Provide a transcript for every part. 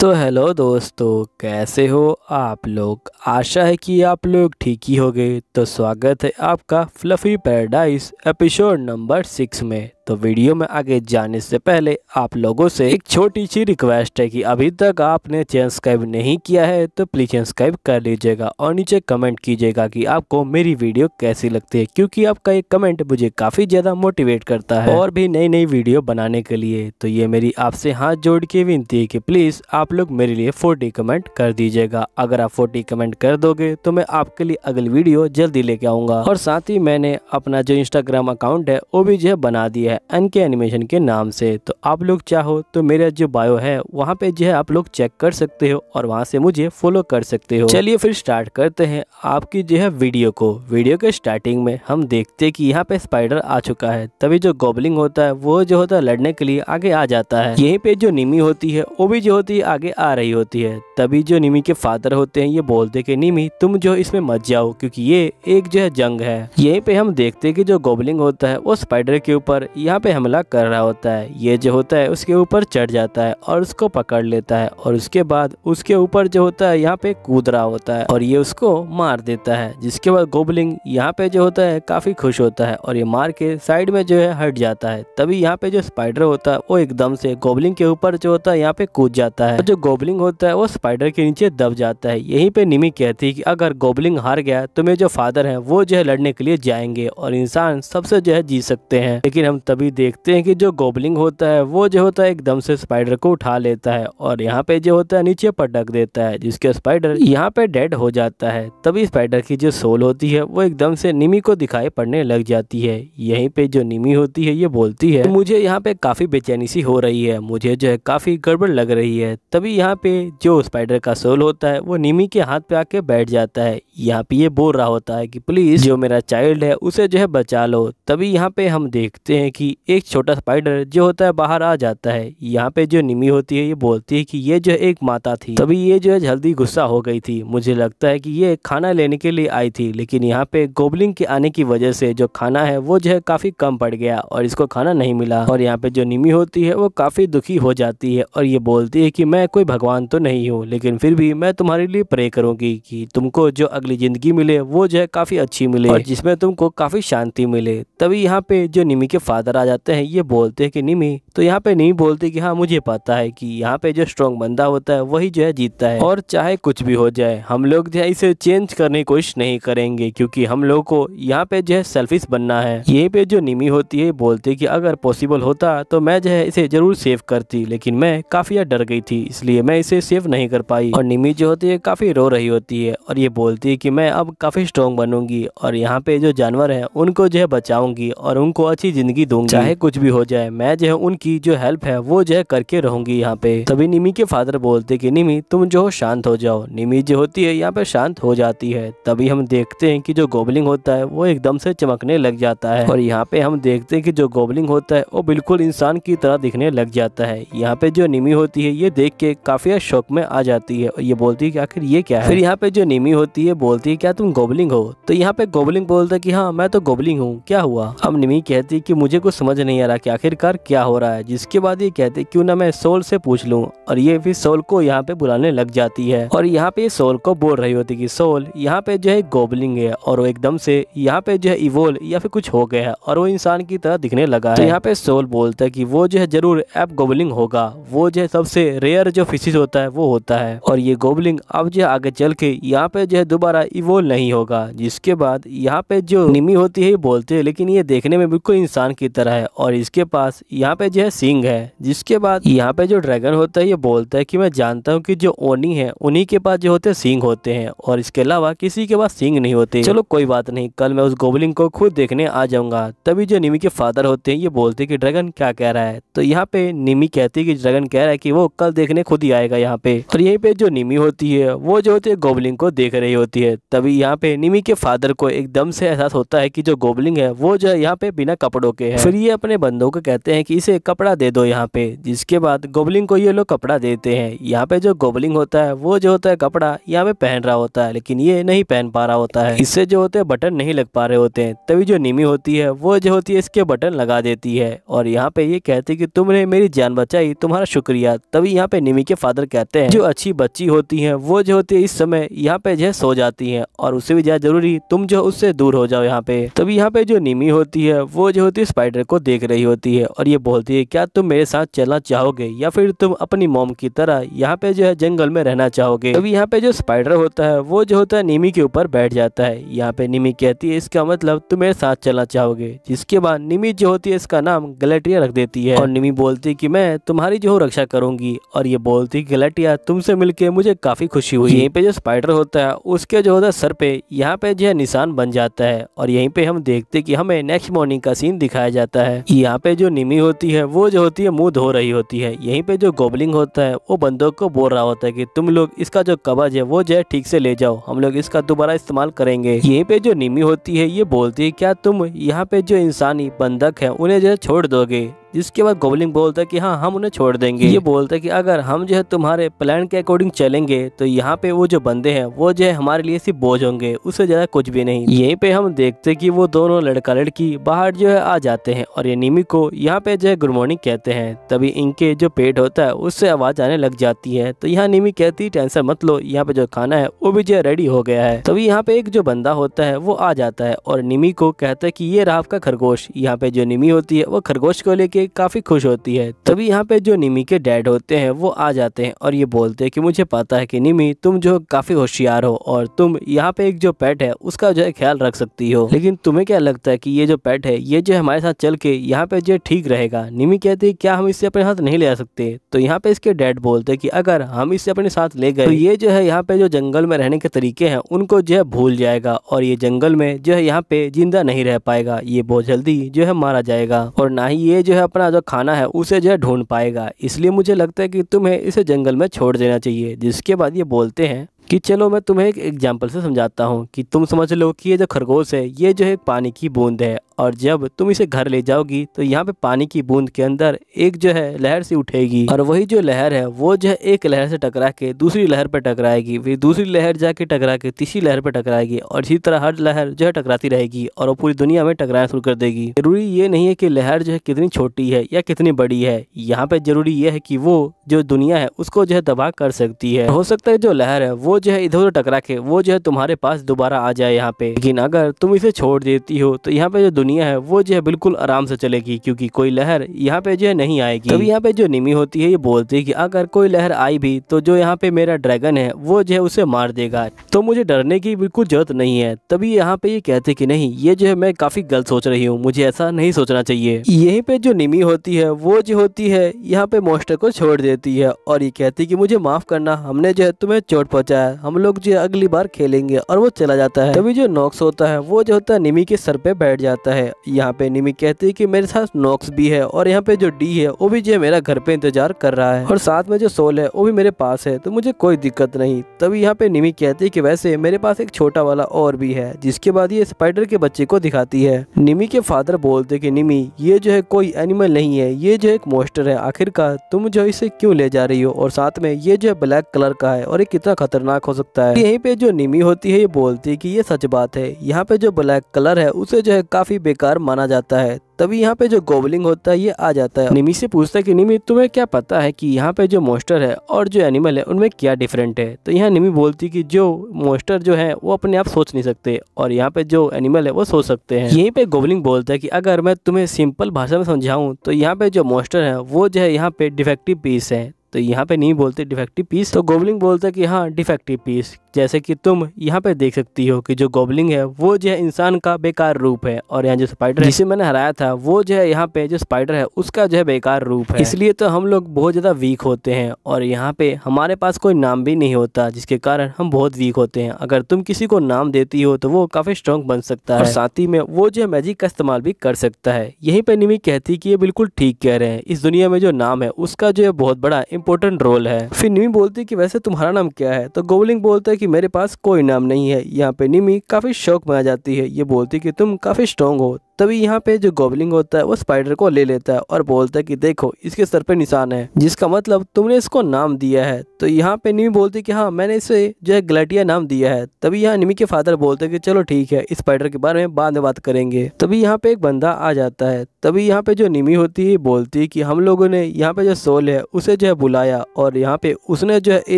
तो हेलो दोस्तों कैसे हो आप लोग आशा है कि आप लोग ठीक ही होंगे तो स्वागत है आपका fluffy paradise episode number six में तो वीडियो में आगे जाने से पहले आप लोगों से एक छोटी सी रिक्वेस्ट है कि अभी तक आपने चैनल सब्सक्राइब नहीं किया है तो प्लीज़ सब्सक्राइब कर लीजिएगा और नीचे कमेंट कीजिएगा कि आपको मेरी वीडियो कैसी लगती है क्योंकि आपका ये कमेंट मुझे काफ़ी ज़्यादा मोटिवेट करता है और भी नई नई वीडियो बनाने के लिए तो ये मेरी आपसे हाथ जोड़ के विनती है की प्लीज़ आप लोग मेरे लिए फोर्टी कमेंट कर दीजिएगा अगर आप फोर्टी कमेंट कर दोगे तो मैं आपके लिए अगली वीडियो जल्दी लेके आऊंगा और साथ ही मैंने अपना जो इंस्टाग्राम अकाउंट है वो भी जो बना दिया है एन के एनिमेशन के नाम से तो आप लोग चाहो तो मेरा जो बायो है वहाँ पे जो है आप लोग चेक कर सकते हो और वहाँ से मुझे फॉलो कर सकते हो चलिए फिर स्टार्ट करते हैं आपकी जो है वीडियो को वीडियो के स्टार्टिंग में हम देखते हैं कि यहाँ पे स्पाइडर आ चुका है तभी जो गोबलिंग होता है वो जो होता है लड़ने के लिए आगे आ जाता है यही पे जो निमी होती है वो भी जो होती है आगे आ रही होती है तभी जो निमी के फादर होते हैं ये बोलते की निमी तुम जो इसमें मत जाओ क्यूँकी ये एक जो है जंग है यही पे हम देखते की जो गोबलिंग होता है वो स्पाइडर के ऊपर यहाँ पे हमला कर रहा होता है ये जो होता है उसके ऊपर चढ़ जाता है और उसको पकड़ लेता है और उसके बाद उसके ऊपर जो होता है यहाँ पे कूद रहा होता है और ये उसको मार देता है जिसके बाद गोबलिंग यहाँ पे जो होता है काफी खुश होता है और ये मार के साइड में जो है हट जाता है तभी यहाँ पे जो स्पाइडर होता है वो एकदम से गोबलिंग के ऊपर जो होता है यहाँ पे कूद जाता है जो गोबलिंग होता है वो स्पाइडर के नीचे दब जाता है यही पे निमी कहती है की अगर गोबलिंग हार गया तो मेरे जो फादर है वो जो है लड़ने के लिए जाएंगे और इंसान सबसे जो है जी सकते हैं लेकिन हम तभी देखते हैं कि जो गोबलिंग होता है वो जो होता है एकदम से स्पाइडर को उठा लेता है और यहाँ पे जो होता है नीचे पटक देता है जिसके स्पाइडर यहाँ पे डेड हो जाता है तभी स्पाइडर की जो सोल होती है वो एकदम से निमी को दिखाई पड़ने लग जाती है यहीं पे जो निमी होती है ये बोलती है मुझे यहाँ पे काफ़ी बेचैनी सी हो रही है मुझे जो है काफ़ी गड़बड़ लग रही है तभी यहाँ पे जो स्पाइडर का सोल होता है वो निमी के हाथ पे आके बैठ जाता है यहाँ पे ये बोल रहा होता है की प्लीज़ जो मेरा चाइल्ड है उसे जो है बचा लो तभी यहाँ पे हम देखते हैं कि एक छोटा स्पाइडर जो होता है बाहर आ जाता है यहाँ पे जो निमी होती है ये बोलती है कि ये जो है एक माता थी तभी ये जो है जल्दी गुस्सा हो गई थी मुझे लगता है कि ये खाना लेने के लिए आई थी लेकिन यहाँ पे गोबलिंग के आने की वजह से जो खाना है वो जो है काफ़ी कम पड़ गया और इसको खाना नहीं मिला और यहाँ पे जो निमी होती है वो काफ़ी दुखी हो जाती है और ये बोलती है की मैं कोई भगवान तो नहीं हूँ लेकिन फिर भी मैं तुम्हारे लिए प्रे करूँगी की तुमको जो अगली ज़िंदगी मिले वो जो है काफ़ी अच्छी मिले जिसमे तुमको काफ़ी शांति मिले तभी यहाँ पे जो निमी के फादर अंदर आ जाते हैं ये बोलते हैं कि निमी तो यहाँ पे नहीं बोलते कि हाँ मुझे पता है कि यहाँ पे जो स्ट्रॉन्ग बंदा होता है वही जो है जीतता है और चाहे कुछ भी हो जाए हम लोग जो है इसे चेंज करने की कोशिश नहीं करेंगे क्योंकि हम लोग को यहाँ पे जो है सेल्फिश बनना है ये पे जो निमी होती है बोलते कि अगर पॉसिबल होता तो मैं जो है इसे जरूर सेव करती लेकिन मैं काफी डर गई थी इसलिए मैं इसे सेव नहीं कर पाई और निमी जो होती है काफी रो रही होती है और ये बोलती है की मैं अब काफी स्ट्रॉन्ग बनूंगी और यहाँ पे जो जानवर है उनको जो है बचाऊंगी और उनको अच्छी जिंदगी दूंगी चाहे कुछ भी हो जाए मैं जो है उन की जो हेल्प है वो जो है करके रहूंगी यहाँ पे तभी निमी के फादर बोलते कि निमी तुम जो हो शांत हो जाओ निमी जो होती है यहाँ पे शांत हो जाती है तभी हम देखते हैं कि जो गोबलिंग होता है वो एकदम से चमकने लग जाता है और यहाँ पे हम देखते हैं कि जो गोबलिंग होता है वो बिल्कुल इंसान की तरह दिखने लग जाता है यहाँ पे जो निमी होती है ये देख के काफी शौक में आ जाती है और ये बोलती है की आखिर ये क्या है फिर यहाँ पे जो निमी होती है बोलती है क्या तुम गोबलिंग हो तो यहाँ पे गोबलिंग बोलता है की हाँ मैं तो गोबलिंग हूँ क्या हुआ अब निमी कहती है की मुझे कुछ समझ नहीं आ रहा की आखिरकार क्या हो रहा होता है जिसके बाद ये कहते क्यों ना मैं सोल से पूछ लूं और ये फिर सोल को यहाँ पे बुलाने लग जाती है और यहाँ पे सोल को बोल रही होती कि सोल यहाँ पे जो है गोबलिंग है और वो एकदम से यहाँ पे जो है इवोल या फिर कुछ हो गया है और वो इंसान की तरह दिखने लगा है तो यहाँ पे सोल बोलता है की वो जो है जरूर एप गोबलिंग होगा वो जो है सबसे रेयर जो फिशिज होता है वो होता है और ये गोबलिंग अब जो है आगे चल के यहाँ पे जो है दोबारा इवोल नहीं होगा जिसके बाद यहाँ पे जो निमी होती है बोलते है लेकिन ये देखने में बिल्कुल इंसान की तरह है और इसके पास यहाँ पे जो यह सिंह है जिसके बाद यहाँ पे जो ड्रैगन होता है ये बोलता है कि मैं जानता हूँ कि जो ओनी है उन्हीं के पास जो होते हैं सिंह होते हैं और इसके अलावा किसी के पास सिंह नहीं होते चलो कोई बात नहीं कल मैं उस गोबलिंग को खुद देखने आ जाऊंगा तभी जो निमी के फादर होते हैं ये बोलते हैं कि ड्रैगन क्या कह रहा है तो यहाँ पे निमी कहती है कि ड्रैगन कह रहा है कि वो कल देखने खुद ही आएगा यहाँ पे और तो यहीं पे जो निमी होती है वो जो होती है गोबलिंग को देख रही होती है तभी यहाँ पे निमी के फादर को एकदम से एहसास होता है कि जो गोबलिंग है वो जो है यहाँ पे बिना कपड़ों के है फिर ये अपने बंदों को कहते हैं कि इसे कपड़ा दे दो यहाँ पे जिसके बाद गोबलिंग को ये लोग कपड़ा देते हैं यहाँ पे जो गोबलिंग होता है वो जो होता है कपड़ा यहाँ पे पहन रहा होता है लेकिन ये नहीं पहन पा रहा होता है इससे जो होते हैं बटन नहीं लग पा रहे होते हैं तभी जो निमी होती है वो जो होती है इसके बटन लगा देती है और यहाँ पे ये कहती है कि तुमने मेरी जान बचाई तुम्हारा शुक्रिया तभी यहाँ पे निमी के फादर कहते हैं जो अच्छी बच्ची होती है वो जो होती है इस समय यहाँ पे जो है सो जाती है और उससे भी ज्यादा जरूरी तुम जो उससे दूर हो जाओ यहाँ पे तभी यहाँ पे जो निमी होती है वो जो होती है स्पाइडर को देख रही होती है और ये बोलती है से क्या तुम मेरे साथ चलना चाहोगे या फिर तुम अपनी मोम की तरह यहाँ पे जो है जंगल में रहना चाहोगे अभी यहाँ पे जो स्पाइडर होता है वो जो होता है निमी के ऊपर बैठ जाता है यहाँ पे निमी कहती है इसका मतलब तुम मेरे साथ चलना चाहोगे जिसके बाद निमी जो होती है इसका नाम गलेटिया रख देती है और निमी बोलती की मैं तुम्हारी जो रक्षा करूंगी और ये बोलती गलेटिया तुमसे मिलकर मुझे काफी खुशी हुई यहीं पे जो स्पाइडर होता है उसके जो होता है सर पे यहाँ पे जो है निशान बन जाता है और यहीं पे हम देखते कि हमें नेक्स्ट मॉर्निंग का सीन दिखाया जाता है यहाँ पे जो निमी होती है वो जो होती है मुंह धो रही होती है यहीं पे जो गोबलिंग होता है वो बंदूक को बोल रहा होता है कि तुम लोग इसका जो कबज है वो जो है ठीक से ले जाओ हम लोग इसका दोबारा इस्तेमाल करेंगे यहीं पे जो निमी होती है ये बोलती है क्या तुम यहाँ पे जो इंसानी बंधक है उन्हें जो छोड़ दोगे जिसके बाद गोबलिंग बोलता है कि हाँ हम उन्हें छोड़ देंगे ये बोलता है कि अगर हम जो है तुम्हारे प्लान के अकॉर्डिंग चलेंगे तो यहाँ पे वो जो बंदे हैं वो जो है हमारे लिए सिर्फ बोझ होंगे उससे ज्यादा कुछ भी नहीं यहीं पे हम देखते कि वो दोनों लड़का लड़की बाहर जो है आ जाते हैं और ये निमी को यहाँ पे जो है गुड मॉर्निंग कहते हैं तभी इनके जो पेट होता है उससे आवाज आने लग जाती है तो यहाँ निमी कहती टेंशन मत लो यहाँ पे जो खाना है वो भी जो है रेडी हो गया है तभी यहाँ पे एक जो बंदा होता है वो आ जाता है और निमी को कहता है की ये रहा आपका खरगोश यहाँ पे जो निमी होती है वो खरगोश को लेके के काफ़ी खुश होती है तभी यहाँ पे जो निमी के डैड होते हैं वो आ जाते हैं और ये बोलते हैं कि मुझे पता है कि निमी तुम जो काफ़ी होशियार हो और तुम यहाँ पे एक जो पेट है उसका जो है ख्याल रख सकती हो लेकिन तुम्हें क्या लगता है कि ये जो पेट है ये जो हमारे साथ चल के यहाँ पे जो ठीक रहेगा निमी कहती है क्या हम इसे अपने साथ नहीं ले आ सकते तो यहाँ पे इसके डैड बोलते हैं कि अगर हम इसे अपने साथ ले गए तो ये जो है यहाँ पे जो जंगल में रहने के तरीके हैं उनको जो है भूल जाएगा और ये जंगल में जो है यहाँ पे जिंदा नहीं रह पाएगा ये बहुत जल्दी जो है मारा जाएगा और ना ही ये जो है अपना जो खाना है उसे जो है ढूंढ पाएगा इसलिए मुझे लगता है कि तुम्हें इसे जंगल में छोड़ देना चाहिए जिसके बाद ये बोलते हैं कि चलो मैं तुम्हें एक एग्जाम्पल से समझाता हूँ कि तुम समझ लो कि ये जो खरगोश है ये जो है पानी की बूंद है और जब तुम इसे घर ले जाओगी तो यहाँ पे पानी की बूंद के अंदर एक जो है लहर से उठेगी और वही जो लहर है वो जो है एक लहर से टकरा के दूसरी लहर पर टकराएगी फिर दूसरी लहर जाके टकरा के तीसरी लहर पर टकराएगी और इसी तरह हर लहर जो है टकराती रहेगी और वो पूरी दुनिया में टकराना शुरू कर देगी जरूरी ये नहीं है कि लहर जो है कितनी छोटी है या कितनी बड़ी है यहाँ पे जरूरी यह है कि वो जो दुनिया है उसको जो है दबा कर सकती है हो सकता है जो लहर है वो जो है इधर उधर टकरा के वो जो है तुम्हारे पास दोबारा आ जाए यहाँ पे लेकिन अगर तुम इसे छोड़ देती हो तो यहाँ पे जो दुनिया दुनिया है वो जो है बिल्कुल आराम से चलेगी क्योंकि कोई लहर यहाँ पे जो है नहीं आएगी अभी यहाँ पे जो निमी होती है ये बोलती है कि अगर कोई लहर आई भी तो जो यहाँ पे मेरा ड्रैगन है वो जो है उसे मार देगा तो मुझे डरने की बिल्कुल जरूरत नहीं है तभी यहाँ पे ये कहते कि नहीं ये जो है मैं काफी गलत सोच रही हूँ मुझे ऐसा नहीं सोचना चाहिए यही पे जो निमी होती है वो जो होती है यहाँ पे मोस्टर को छोड़ देती है और ये कहती की मुझे माफ करना हमने जो है तुम्हें चोट है हम लोग जो है अगली बार खेलेंगे और वो चला जाता है तभी जो नॉक्स होता है वो जो होता है निमी के सर पे बैठ जाता है जाता है यहाँ पे निमिक कहती है कि मेरे साथ नॉक्स भी है और यहाँ पे जो डी है वो भी जो मेरा घर पे इंतजार कर रहा है और साथ में जो सोल है वो भी मेरे पास है तो मुझे कोई दिक्कत नहीं तभी यहाँ पे निमी कहती है कि वैसे मेरे पास एक छोटा वाला और भी है जिसके बाद ये स्पाइडर के बच्चे को दिखाती है निमी के फादर बोलते की निमी ये जो है कोई एनिमल नहीं है ये जो एक मोस्टर है आखिरकार तुम जो इसे क्यूँ ले जा रही हो और साथ में ये जो है ब्लैक कलर का है और ये कितना खतरनाक हो सकता है यहीं पे जो निमी होती है ये बोलती है कि ये सच बात है यहाँ पे जो ब्लैक कलर है उसे जो है काफी बेकार माना जाता है तभी यहाँ पे जो गोबलिंग होता है ये आ जाता है निमी से पूछता है कि निमी तुम्हें क्या पता है कि यहाँ पे जो मोस्टर है और जो एनिमल है उनमें क्या डिफरेंट है तो यहाँ निमी बोलती कि जो मोस्टर जो है वो अपने आप सोच नहीं सकते और यहाँ पे जो एनिमल है वो सोच सकते हैं यहीं पे गोबलिंग बोलता है कि अगर मैं तुम्हें सिंपल भाषा में समझाऊँ तो यहाँ पे जो मोस्टर है वो जो है यहाँ पे डिफेक्टिव पीस है तो यहाँ पे नहीं बोलते डिफेक्टिव पीस तो गोबलिंग बोलते हैं कि हाँ डिफेक्टिव पीस जैसे कि तुम यहाँ पे देख सकती हो कि जो गोबलिंग है वो जो है इंसान का बेकार रूप है और यहाँ जो स्पाइडर है जिसे मैंने हराया था वो जो है यहाँ पे जो स्पाइडर है उसका जो है बेकार रूप है इसलिए तो हम लोग बहुत ज़्यादा वीक होते हैं और यहाँ पे हमारे पास कोई नाम भी नहीं होता जिसके कारण हम बहुत वीक होते हैं अगर तुम किसी को नाम देती हो तो वो काफ़ी स्ट्रॉन्ग बन सकता है साथ ही में वो जो है मैजिक का इस्तेमाल भी कर सकता है यही पर निमी कहती कि ये बिल्कुल ठीक कह रहे हैं इस दुनिया में जो नाम है उसका जो है बहुत बड़ा इंपॉर्टेंट रोल है फिर निमी बोलती है कि वैसे तुम्हारा नाम क्या है तो गोवलिंग बोलता है कि मेरे पास कोई नाम नहीं है यहाँ पे निमी काफ़ी शौक में आ जाती है ये बोलती कि तुम काफ़ी स्ट्रॉन्ग हो तभी यहाँ पे जो गोबलिंग होता है वो स्पाइडर को ले लेता है और बोलता है कि देखो इसके सर पे निशान है जिसका मतलब तुमने इसको नाम दिया है तो यहाँ पे निमी बोलती कि हाँ मैंने इसे जो है ग्लाटिया नाम दिया है तभी यहाँ निमी के फादर बोलते हैं कि चलो ठीक है इस स्पाइडर के बारे में बाद में बात करेंगे तभी यहाँ पे एक बंदा आ जाता है तभी यहाँ पे जो निमी होती है बोलती है कि हम लोगों ने यहाँ पे जो सोल है उसे जो है बुलाया और यहाँ पे उसने जो है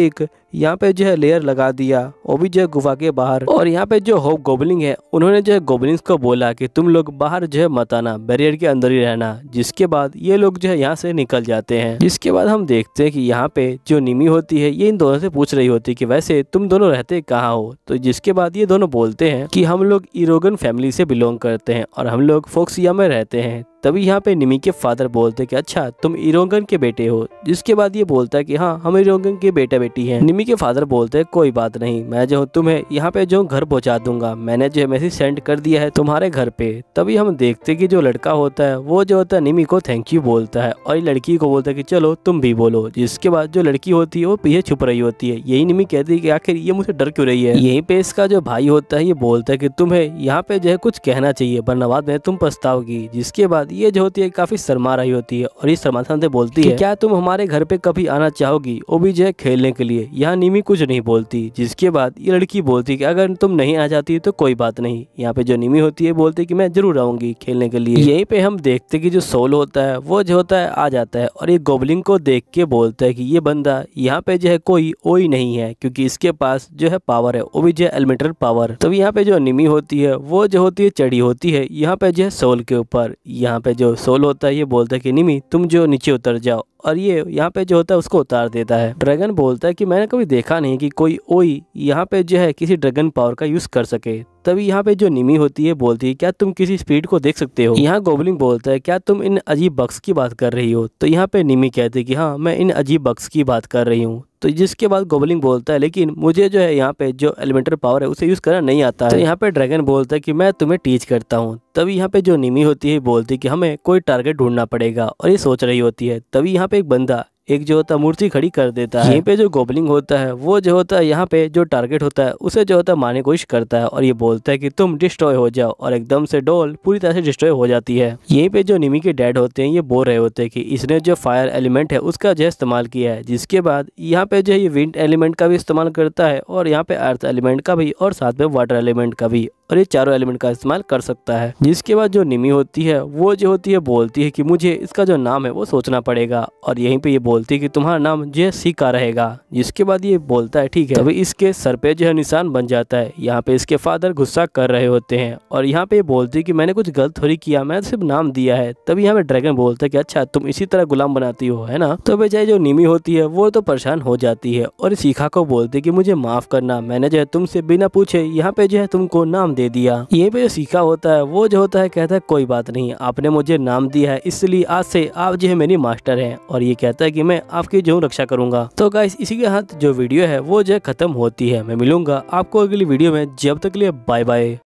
एक यहाँ पे जो है लेयर लगा दिया वो भी जो है गुफा के बाहर और यहाँ पे जो होप गोबलिंग है उन्होंने जो है गोबलिंग्स को बोला कि तुम लोग बाहर जो है मत आना बैरियर के अंदर ही रहना जिसके बाद ये लोग जो है यहाँ से निकल जाते हैं जिसके बाद हम देखते हैं कि यहाँ पे जो निमी होती है ये इन दोनों से पूछ रही होती है कि वैसे तुम दोनों रहते कहाँ हो तो जिसके बाद ये दोनों बोलते हैं कि हम लोग इरोगन फैमिली से बिलोंग करते हैं और हम लोग फोक्सिया में रहते हैं तभी यहाँ पे निमी के फादर बोलते कि अच्छा तुम इरोंगन के बेटे हो जिसके बाद ये बोलता है कि हाँ हम इरोंगन के बेटा बेटी हैं निमी के फादर बोलते हैं कोई बात नहीं मैं जो तुम्हें यहाँ पे जो घर पहुँचा दूंगा मैंने जो है मैसेज सेंड कर दिया है तुम्हारे घर पे तभी हम देखते कि जो लड़का होता है वो जो होता है निमी को थैंक यू बोलता है और लड़की को बोलता है कि चलो तुम भी बोलो जिसके बाद जो लड़की होती है वो पीछे छुप रही होती है यही निमी कहती है कि आखिर ये मुझे डर क्यों रही है यहीं पे इसका जो भाई होता है ये बोलता है कि तुम्हें यहाँ पे जो है कुछ कहना चाहिए बनवाद में तुम पछताओगी जिसके बाद ये जो होती है काफ़ी शर्मा रही होती है और ये शर्माथन से बोलती है क्या तुम हमारे घर पे कभी आना चाहोगी वो भी जो है खेलने के लिए यहाँ निमी कुछ नहीं बोलती जिसके बाद ये लड़की बोलती कि अगर तुम नहीं आ जाती तो कोई बात नहीं यहाँ पे जो निमी होती है बोलती कि मैं जरूर आऊंगी खेलने के लिए यहीं पे हम देखते कि जो सोल होता है वो जो होता है आ जाता है और ये गोबलिंग को देख के बोलता है कि ये बंदा यहाँ पे जो है कोई ओ ही नहीं है क्योंकि इसके पास जो है पावर है वो भी जो है एलिमेंटल पावर तब यहाँ पे जो निमी होती है वो जो होती है चढ़ी होती है यहाँ पे जो है सोल के ऊपर यहाँ पे जो सोल होता है ये बोलता है कि निमी तुम जो नीचे उतर जाओ और ये यहाँ पे जो होता है उसको उतार देता है ड्रैगन बोलता है कि मैंने कभी देखा नहीं कि कोई ओई यहाँ पे जो है किसी ड्रैगन पावर का यूज़ कर सके तभी यहाँ पे जो निमी होती है बोलती है क्या तुम किसी स्पीड को देख सकते हो यहाँ गोबलिंग बोलता है क्या तुम इन अजीब बक्स की बात कर रही हो तो यहाँ पे निमी कहती है कि हाँ मैं इन अजीब बक्स की बात कर रही हूँ तो जिसके बाद गोबलिंग बोलता है लेकिन मुझे जो है यहाँ पे जो एलिमेंटर पावर है उसे यूज़ करना नहीं आता तो यहाँ पे ड्रैगन बोलता है कि मैं तुम्हें टीच करता हूँ तभी यहाँ पे जो निमी होती है बोलती है कि हमें कोई टारगेट ढूंढना पड़ेगा और ये सोच रही होती है तभी यहाँ पे एक बंदा एक जो होता है मूर्ति खड़ी कर देता है यहीं पे जो गोबलिंग होता है वो जो होता है यहाँ पे जो टारगेट होता है उसे जो होता है मारने की कोशिश करता है और ये बोलता है कि तुम डिस्ट्रॉय हो जाओ और एकदम से डोल पूरी तरह से डिस्ट्रॉय हो जाती है यहीं पे जो निमी के डैड होते हैं ये बोल रहे होते हैं कि इसने जो फायर एलिमेंट है उसका जो इस्तेमाल किया है जिसके बाद यहाँ पे जो है ये विंड एलिमेंट का भी इस्तेमाल करता है और यहाँ पे अर्थ एलिमेंट का भी और साथ में वाटर एलिमेंट का भी और ये चारों एलिमेंट का इस्तेमाल कर सकता है जिसके बाद जो निमी होती है वो जो होती है बोलती है कि मुझे इसका जो नाम है वो सोचना पड़ेगा और यहीं पे ये बोलती है कि तुम्हारा नाम जो है सीका रहेगा इसके बाद ये बोलता है ठीक है तभी इसके सर पे जो है निशान बन जाता है यहाँ पे इसके फादर गुस्सा कर रहे होते हैं और यहाँ पे बोलती है कि मैंने कुछ गलत थोड़ी किया मैंने सिर्फ नाम दिया है तभी यहाँ पे ड्रैगन बोलता है कि अच्छा तुम इसी तरह गुलाम बनाती हो है ना तो बेचारी जो निमी होती है वो तो परेशान हो जाती है और सीखा को बोलती है कि मुझे माफ करना मैंने जो है तुमसे बिना पूछे यहाँ पे जो है तुमको नाम दे दिया ये पे जो सीखा होता है वो जो होता है कहता है कोई बात नहीं आपने मुझे नाम दिया है इसलिए आज से आप जो है मेरी मास्टर है और ये कहता है कि कि मैं आपकी जो रक्षा करूंगा तो गाइस इसी के हाथ जो वीडियो है वो जो खत्म होती है मैं मिलूंगा आपको अगली वीडियो में जब तक लिए बाय बाय